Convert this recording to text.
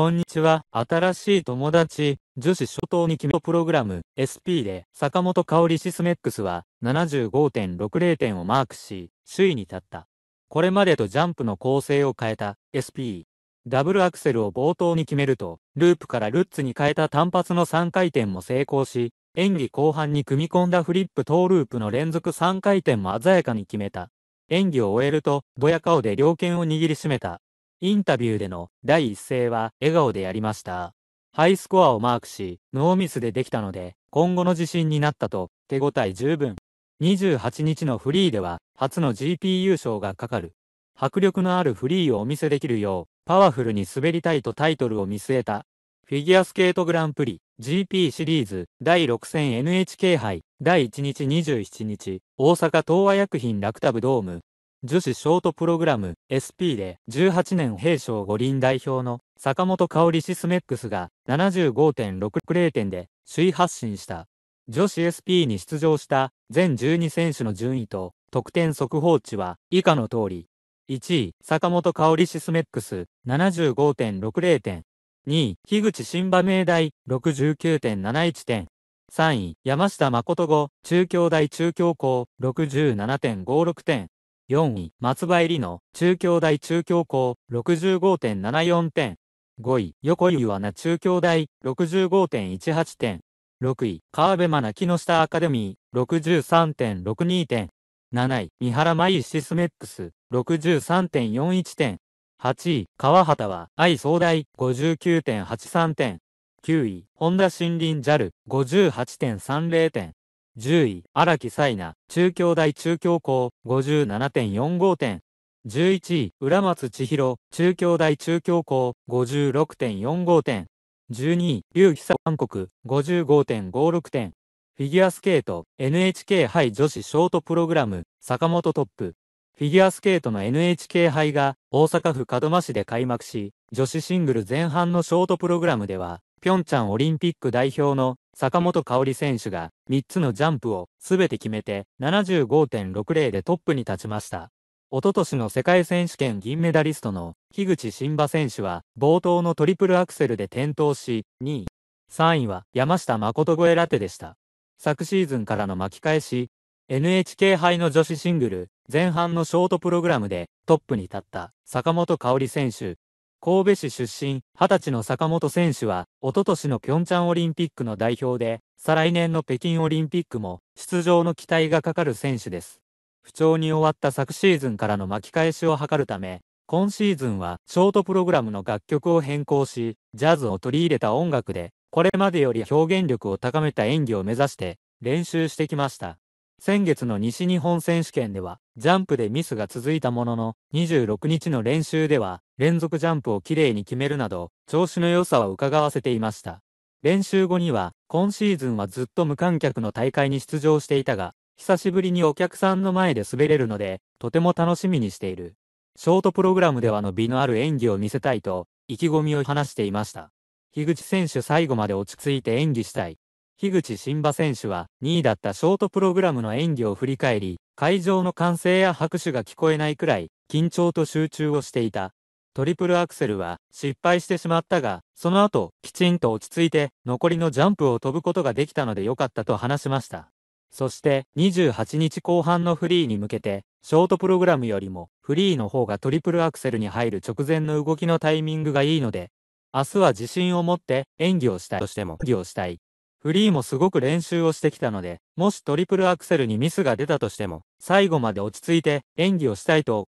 こんにちは。新しい友達、女子初等に決めプログラム、SP で、坂本香織シスメックスは、75.60点をマークし、首位に立った。これまでとジャンプの構成を変えた、SP。ダブルアクセルを冒頭に決めると、ループからルッツに変えた単発の3回転も成功し、演技後半に組み込んだフリップトーループの連続3回転も鮮やかに決めた。演技を終えると、ドヤ顔で両剣を握りしめた。インタビューでの第一声は笑顔でやりました。ハイスコアをマークし、ノーミスでできたので、今後の自信になったと、手応え十分。28日のフリーでは、初の GP 優勝がかかる。迫力のあるフリーをお見せできるよう、パワフルに滑りたいとタイトルを見据えた。フィギュアスケートグランプリ、GP シリーズ、第6戦 NHK 杯、第1日27日、大阪東亜薬品ラクタブドーム、女子ショートプログラム SP で18年平昌五輪代表の坂本香織シスメックスが75.60点で首位発進した。女子 SP に出場した全12選手の順位と得点速報値は以下の通り。1位、坂本香織シスメックス75.60点。2位、樋口新馬明大69.71点。3位、山下誠語中京大中京校67.56点。4位、松葉入りの中京大中京高65.74点。5位、横井岩名中京大65.18点。6位、川辺真奈木下アカデミー63.62点。7位、三原舞シスメックス63.41点。8位、川畑は愛総大59.83点。9位、本田森林ジャル、5 8 3 0点。10位、荒木紗奈、中京大中京校、57.45点。11位、浦松千尋、中京大中京校、56.45点。12位、劉久韓国、55.56点。フィギュアスケート、NHK 杯女子ショートプログラム、坂本トップ。フィギュアスケートの NHK 杯が大阪府門真市で開幕し、女子シングル前半のショートプログラムでは、平昌オリンピック代表の坂本香織選手が3つのジャンプを全て決めて75.60でトップに立ちました。おととしの世界選手権銀メダリストの樋口新馬選手は冒頭のトリプルアクセルで転倒し2位。3位は山下誠越ラテでした。昨シーズンからの巻き返し、NHK 杯の女子シングル前半のショートプログラムでトップに立った坂本香織選手。神戸市出身、20歳の坂本選手は、おととしの平昌オリンピックの代表で、再来年の北京オリンピックも、出場の期待がかかる選手です。不調に終わった昨シーズンからの巻き返しを図るため、今シーズンはショートプログラムの楽曲を変更し、ジャズを取り入れた音楽で、これまでより表現力を高めた演技を目指して練習してきました。先月の西日本選手権では、ジャンプでミスが続いたものの、26日の練習では、連続ジャンプをきれいに決めるなど、調子の良さは伺わせていました。練習後には、今シーズンはずっと無観客の大会に出場していたが、久しぶりにお客さんの前で滑れるので、とても楽しみにしている。ショートプログラムではの美のある演技を見せたいと、意気込みを話していました。樋口選手最後まで落ち着いて演技したい。樋口新馬選手は2位だったショートプログラムの演技を振り返り、会場の歓声や拍手が聞こえないくらい緊張と集中をしていた。トリプルアクセルは失敗してしまったが、その後、きちんと落ち着いて残りのジャンプを飛ぶことができたので良かったと話しました。そして28日後半のフリーに向けて、ショートプログラムよりもフリーの方がトリプルアクセルに入る直前の動きのタイミングがいいので、明日は自信を持って演技をしたいとしても、演技をしたい。フリーもすごく練習をしてきたので、もしトリプルアクセルにミスが出たとしても、最後まで落ち着いて演技をしたいと